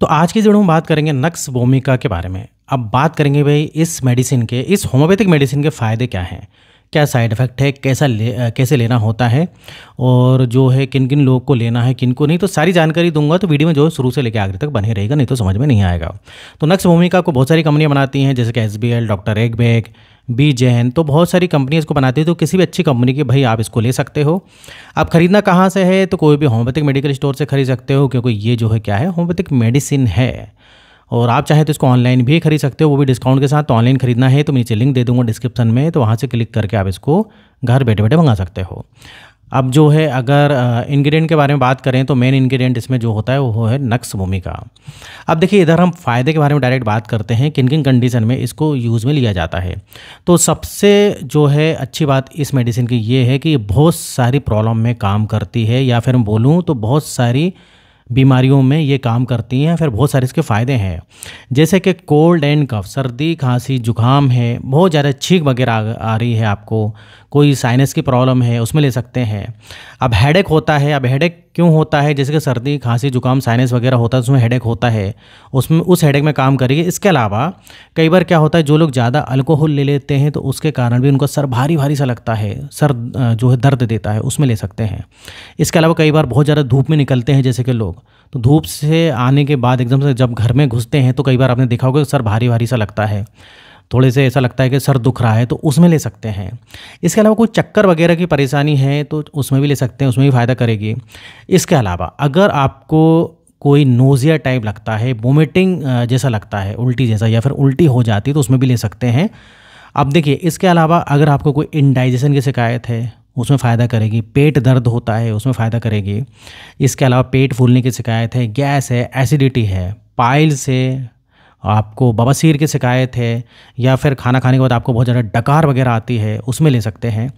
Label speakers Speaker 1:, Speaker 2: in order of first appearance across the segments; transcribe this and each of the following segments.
Speaker 1: तो आज की वीडियो में बात करेंगे नक्स भूमिका के बारे में अब बात करेंगे भाई इस मेडिसिन के इस होम्योपैथिक मेडिसिन के फ़ायदे क्या हैं क्या साइड इफ़ेक्ट है कैसा ले कैसे लेना होता है और जो है किन किन लोग को लेना है किन को नहीं तो सारी जानकारी दूंगा तो वीडियो में जो है शुरू से लेकर आगे तक बने रहेगा नहीं तो समझ में नहीं आएगा तो नक्स भूमिका को बहुत सारी कंपनियाँ बनाती हैं जैसे कि एस डॉक्टर एगबैग बी जैन तो बहुत सारी कंपनी इसको बनाती है तो किसी भी अच्छी कंपनी की भाई आप इसको ले सकते हो आप खरीदना कहाँ से है तो कोई भी होम्योपैथिक मेडिकल स्टोर से खरीद सकते हो क्योंकि ये जो है क्या है होम्योपैथिक मेडिसिन है और आप चाहे तो इसको ऑनलाइन भी खरीद सकते हो वो भी डिस्काउंट के साथ तो ऑनलाइन खरीदना है तो नीचे लिंक दे दूंगा डिस्क्रिप्शन में तो वहाँ से क्लिक करके आप इसको घर बैठे बैठे मंगा सकते हो अब जो है अगर इंग्रेडिएंट के बारे में बात करें तो मेन इंग्रेडिएंट इसमें जो होता है वो है नक्स भूमि का अब देखिए इधर हम फ़ायदे के बारे में डायरेक्ट बात करते हैं किन किन कंडीशन में इसको यूज़ में लिया जाता है तो सबसे जो है अच्छी बात इस मेडिसिन की ये है कि बहुत सारी प्रॉब्लम में काम करती है या फिर हम बोलूँ तो बहुत सारी बीमारियों में ये काम करती हैं फिर बहुत सारे इसके फ़ायदे हैं जैसे कि कोल्ड एंड कफ सर्दी खांसी जुकाम है बहुत ज़्यादा छींक वगैरह आ, आ रही है आपको कोई साइनस की प्रॉब्लम है उसमें ले सकते हैं अब हेडेक होता है अब हेडेक क्यों होता है जैसे कि सर्दी खांसी जुकाम साइनस वगैरह होता है तो उसमें हेडेक होता है उसमें उस हेडेक में काम करेगी इसके अलावा कई बार क्या होता है जो लोग ज़्यादा अल्कोहल ले लेते हैं तो उसके कारण भी उनका सर भारी भारी सा लगता है सर जो है दर्द देता है उसमें ले सकते हैं इसके अलावा कई बार बहुत ज़्यादा धूप में निकलते हैं जैसे कि लोग तो धूप से आने के बाद एकदम से जब घर में घुसते हैं तो कई बार आपने देखा होगा सर भारी भारी सा लगता है थोड़े से ऐसा लगता है कि सर दुख रहा है तो उसमें ले सकते हैं इसके अलावा कोई चक्कर वगैरह की परेशानी है तो उसमें भी ले सकते हैं उसमें भी फ़ायदा करेगी इसके अलावा अगर आपको कोई नोज़िया टाइप लगता है वोमिटिंग जैसा लगता है उल्टी जैसा या फिर उल्टी हो जाती है तो उसमें भी ले सकते हैं अब देखिए इसके अलावा अगर आपको कोई इनडाइजेशन की शिकायत है उसमें फ़ायदा करेगी पेट दर्द होता है उसमें फ़ायदा करेगी इसके अलावा पेट फूलने की शिकायत है गैस है एसिडिटी है पाइल्स है आपको बबसीर की शिकायत है या फिर खाना खाने के बाद आपको बहुत ज़्यादा डकार वगैरह आती है उसमें ले सकते हैं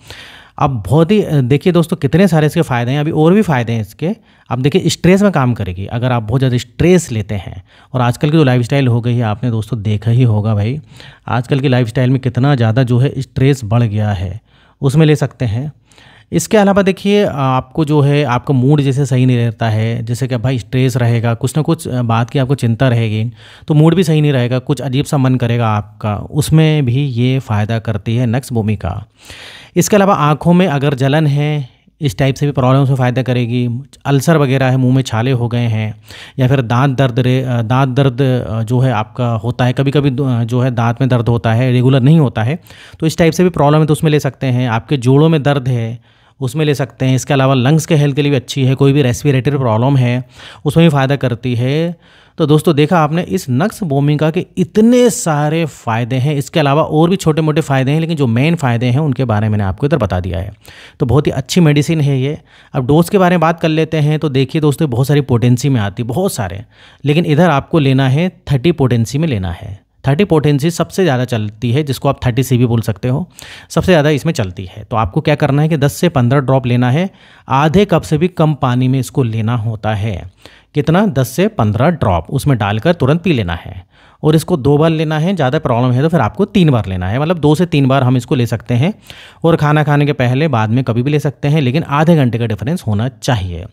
Speaker 1: अब बहुत ही देखिए दोस्तों कितने सारे इसके फ़ायदे हैं अभी और भी फ़ायदे हैं इसके अब देखिए स्ट्रेस में काम करेगी अगर आप बहुत ज़्यादा स्ट्रेस लेते हैं और आजकल की जो लाइफ स्टाइल हो गई है आपने दोस्तों देखा ही होगा भाई आजकल की लाइफ स्टाइल में कितना ज़्यादा जो है स्ट्रेस बढ़ गया है उसमें ले सकते हैं इसके अलावा देखिए आपको जो है आपका मूड जैसे सही नहीं रहता है जैसे कि भाई स्ट्रेस रहेगा कुछ ना कुछ बात की आपको चिंता रहेगी तो मूड भी सही नहीं रहेगा कुछ अजीब सा मन करेगा आपका उसमें भी ये फ़ायदा करती है नक्स भूमिका इसके अलावा आँखों में अगर जलन है इस टाइप से भी प्रॉब्लम से फ़ायदा करेगी अल्सर वगैरह है मुंह में छाले हो गए हैं या फिर दांत दर्द रे दांत दर्द जो है आपका होता है कभी कभी जो है दांत में दर्द होता है रेगुलर नहीं होता है तो इस टाइप से भी प्रॉब्लम है तो उसमें ले सकते हैं आपके जोड़ों में दर्द है उसमें ले सकते हैं इसके अलावा लंग्स के हेल्थ के लिए भी अच्छी है कोई भी रेस्पिरेटरी प्रॉब्लम है उसमें भी फ़ायदा करती है तो दोस्तों देखा आपने इस नक्स भूमिका के इतने सारे फ़ायदे हैं इसके अलावा और भी छोटे मोटे फ़ायदे हैं लेकिन जो मेन फ़ायदे हैं उनके बारे में मैंने आपको इधर बता दिया है तो बहुत ही अच्छी मेडिसिन है ये अब डोज के बारे में बात कर लेते हैं तो देखिए दोस्तों बहुत सारी पोटेंसी में आती बहुत सारे लेकिन इधर आपको लेना है थर्टी पोटेंसी में लेना है थर्टी पोटेंसी सबसे ज़्यादा चलती है जिसको आप थर्टी सी बोल सकते हो सबसे ज़्यादा इसमें चलती है तो आपको क्या करना है कि दस से पंद्रह ड्रॉप लेना है आधे कप से भी कम पानी में इसको लेना होता है कितना 10 से 15 ड्रॉप उसमें डालकर तुरंत पी लेना है और इसको दो बार लेना है ज़्यादा प्रॉब्लम है तो फिर आपको तीन बार लेना है मतलब दो से तीन बार हम इसको ले सकते हैं और खाना खाने के पहले बाद में कभी भी ले सकते हैं लेकिन आधे घंटे का डिफरेंस होना चाहिए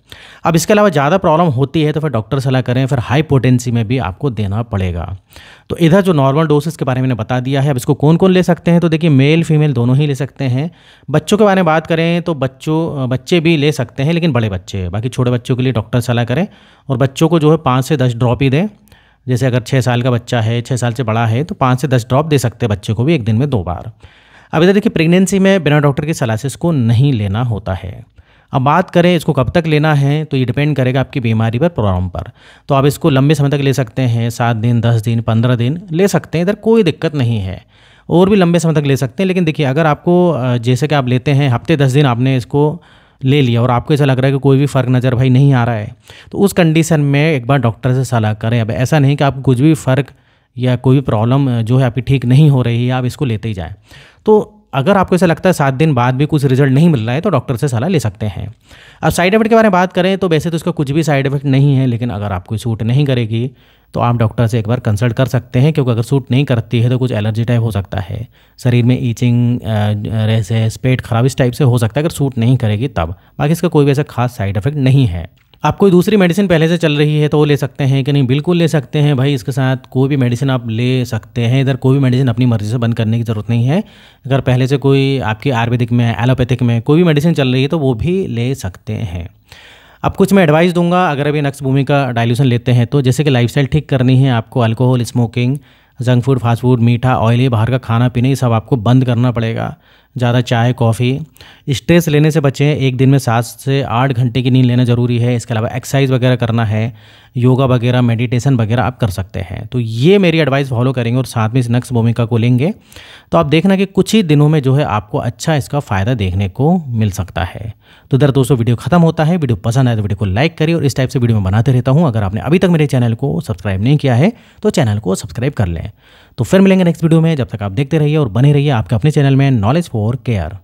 Speaker 1: अब इसके अलावा ज़्यादा प्रॉब्लम होती है तो फिर डॉक्टर सलाह करें फिर हाई पोटेंसी में भी आपको देना पड़ेगा तो इधर जो नॉर्मल डोसेस के बारे में बता दिया है अब इसको कौन कौन ले सकते हैं तो देखिए मेल फीमेल दोनों ही ले सकते हैं बच्चों के बारे में बात करें तो बच्चों बच्चे भी ले सकते हैं लेकिन बड़े बच्चे बाकी छोटे बच्चों के लिए डॉक्टर सलाह करें और बच्चों को जो है पाँच से दस ड्रॉप ही दें जैसे अगर छः साल का बच्चा है छः साल से बड़ा है तो पाँच से दस ड्रॉप दे सकते हैं बच्चे को भी एक दिन में दो बार अब इधर देखिए प्रेगनेंसी में बिना डॉक्टर की सलाह से इसको नहीं लेना होता है अब बात करें इसको कब तक लेना है तो ये डिपेंड करेगा आपकी बीमारी पर प्रॉब्लम पर तो आप इसको लंबे समय तक ले सकते हैं सात दिन दस दिन पंद्रह दिन ले सकते हैं इधर कोई दिक्कत नहीं है और भी लंबे समय तक ले सकते हैं लेकिन देखिए अगर आपको जैसे कि आप लेते हैं हफ्ते दस दिन आपने इसको ले लिया और आपको ऐसा लग रहा है कि कोई भी फ़र्क नज़र भाई नहीं आ रहा है तो उस कंडीशन में एक बार डॉक्टर से सलाह करें अब ऐसा नहीं कि आप कुछ भी फ़र्क या कोई भी प्रॉब्लम जो है आपकी ठीक नहीं हो रही है आप इसको लेते ही जाएँ तो अगर आपको ऐसा लगता है सात दिन बाद भी कुछ रिजल्ट नहीं मिल रहा है तो डॉक्टर से सलाह ले सकते हैं अब साइड इफेक्ट के बारे में बात करें तो वैसे तो इसका कुछ भी साइड इफेक्ट नहीं है लेकिन अगर आपको सूट नहीं करेगी तो आप डॉक्टर से एक बार कंसल्ट कर सकते हैं क्योंकि अगर सूट नहीं करती है तो कुछ एलर्जी टाइप हो सकता है शरीर में ईचिंग रेसेस पेट खराब इस टाइप से हो सकता है अगर सूट नहीं करेगी तब बाकी इसका कोई भी ऐसा खास साइड इफेक्ट नहीं है आप कोई दूसरी मेडिसिन पहले से चल रही है तो वो ले सकते हैं कि नहीं बिल्कुल ले सकते हैं भाई इसके साथ कोई भी मेडिसिन आप ले सकते हैं इधर कोई भी मेडिसिन अपनी मर्ज़ी से बंद करने की ज़रूरत नहीं है अगर पहले से कोई आपकी आयुर्वेदिक में एलोपैथिक में कोई भी मेडिसिन चल रही है तो वो भी ले सकते हैं अब कुछ मैं एडवाइस दूंगा अगर अभी नक्स भूमि का डायल्यूशन लेते हैं तो जैसे कि लाइफस्टाइल ठीक करनी है आपको alcohol smoking junk food fast food मीठा ऑयली बाहर का खाना पीना ये सब आपको बंद करना पड़ेगा ज़्यादा चाय कॉफ़ी स्ट्रेस लेने से बचें एक दिन में सात से आठ घंटे की नींद लेना ज़रूरी है इसके अलावा एक्सरसाइज वगैरह करना है योगा वगैरह मेडिटेशन वगैरह आप कर सकते हैं तो ये मेरी एडवाइस फॉलो करेंगे और साथ में इस नक्स भूमिका को लेंगे तो आप देखना कि कुछ ही दिनों में जो है आपको अच्छा इसका फ़ायदा देखने को मिल सकता है तो दर दोस्तों वीडियो ख़त्म होता है वीडियो पसंद आए तो वीडियो को लाइक करिए और इस टाइप से वीडियो मैं बनाते रहता हूँ अगर आपने अभी तक मेरे चैनल को सब्सक्राइब नहीं किया है तो चैनल को सब्सक्राइब कर लें तो फिर मिलेंगे नेक्स्ट वीडियो में जब तक आप देखते रहिए और बने रहिए आपके अपने चैनल में नॉलेज फॉर केयर